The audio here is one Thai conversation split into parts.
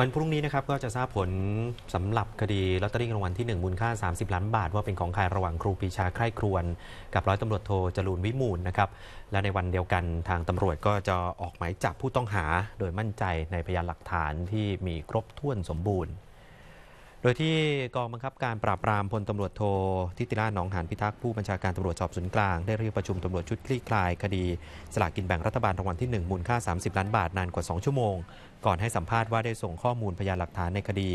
วันพรุ่งนี้นะครับก็จะทราบผลสำหรับคดีลอตเตอรี่รางวัลที่ 1 มูลค่า 30 ล้านบาท ว่าเป็นของใครระหว่างครูปีชาใคร่ครวนกับร้อยตำรวจโทจรูนวิมูลนะครับ และในวันเดียวกันทางตำรวจก็จะออกหมายจับผู้ต้องหาโดยมั่นใจในพยานหลักฐานที่มีครบถ้วนสมบูรณ์ดยที่กองบังคับการปราบปรามพลตำรวจโททิติราชหนองหานพิทักษ์ผู้บัญชาการตำรวจสอบสวนกลาง ได้เรียกประชุมตำรวจชุดคลี่คลายคดี สลากกินแบ่งรัฐบาลรางวัลที่ 1 มูลค่า 30 ล้านบาทนานกว่า 2 ชั่วโมง ก่อนให้สัมภาษณ์ว่าได้ส่งข้อมูลพยานหลักฐานในคดี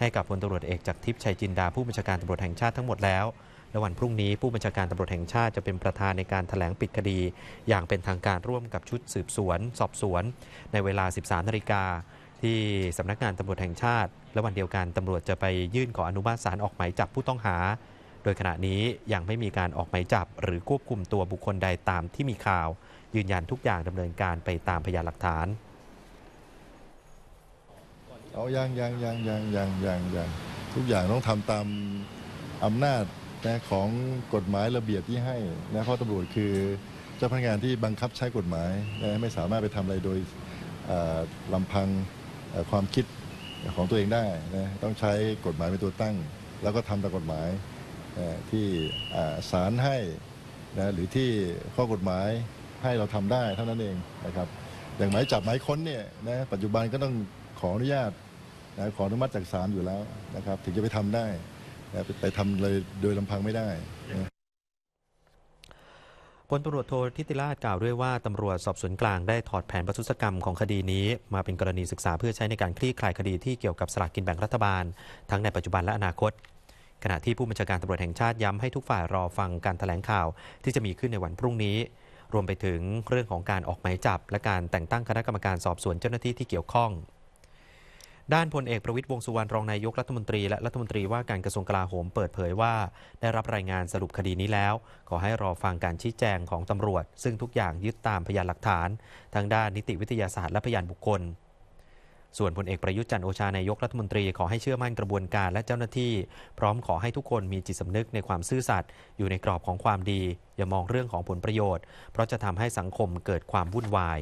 ให้กับพลตำรวจเอกจากทิพย์ชัยจินดาผู้บัญชาการตำรวจแห่งชาติทั้งหมดแล้วและวันพรุ่งนี้ผู้บัญชาการตำรวจแห่งชาติจะเป็นประธานในการถแถลงปิดคดี อย่างเป็นทางการร่วมกับชุดสืบสวน สอบสวน ในเวลา 13นาฬิกาที่สำนักงานตำรวจแห่งชาติ และวันเดียวกันตำรวจจะไปยื่นขออนุมัติศาลออกหมายจับผู้ต้องหา โดยขณะนี้ยังไม่มีการออกหมายจับหรือควบคุมตัวบุคคลใดตามที่มีข่าวยืนยันทุกอย่างดำเนินการไปตามพยานหลักฐาน เอายังยังยังยังยังยังยังทุกอย่างต้องทำตามอำนาจนะของกฎหมายระเบียบที่ให้ นะเพราะตำรวจคือเจ้าพนักงานที่บังคับใช้กฎหมายนะไม่สามารถไปทำอะไรโดยลำพังความคิดของตัวเองได้นะต้องใช้กฎหมายเป็นตัวตั้ง แล้วก็ทำตามกฎหมายที่ศาลให้นะหรือที่ข้อกฎหมายให้เราทำได้เท่านั้นเองนะครับ อย่างหมายจับหมายค้นเนี่ยนะปัจจุบันก็ต้องขออนุญาตนะขออนุมัติจากศาลอยู่แล้วนะครับ ถึงจะไปทำได้นะไปทำเลยโดยลำพังไม่ได้พลตำรวจโททิติราชกล่าวด้วยว่าตำรวจสอบสวนกลางได้ถอดแผนประทุษกรรมของคดีนี้ มาเป็นกรณีศึกษาเพื่อใช้ในการคลี่คลายคดีที่เกี่ยวกับสลากกินแบ่งรัฐบาล ทั้งในปัจจุบันและอนาคต ขณะที่ผู้บัญชาการตำรวจแห่งชาติย้ำให้ทุกฝ่ายรอฟังการถแถลงข่าวที่จะมีขึ้นในวันพรุ่งนี้ รวมไปถึงเรื่องของการออกหมายจับและการแต่งตั้งคณะกรรมการสอบสวนเจ้าหน้าที่ที่เกี่ยวข้องด้านพลเอกประวิตยวงสุวรรณรองนายกรัฐมนตรีและรัฐมนตรีว่าการกระทรวงกลาโหมเปิดเผยว่า ได้รับรายงานสรุปคดีนี้แล้ว ขอให้รอฟังการชี้แจงของตำรวจ ซึ่งทุกอย่างยึดตามพยานหลักฐาน ทางด้านนิติวิทยาศาสตร์และพยานบุคคล ส่วนพลเอกประยุทธ์จันโอชานายกรัฐมนตรีขอให้เชื่อมั่นกระบวนการและเจ้าหน้าที่ พร้อมขอให้ทุกคนมีจิตสำนึกในความซื่อสัตย์อยู่ในกรอบของความดี อย่ามองเรื่องของผลประโยชน์ เพราะจะทำให้สังคมเกิดความวุ่นวาย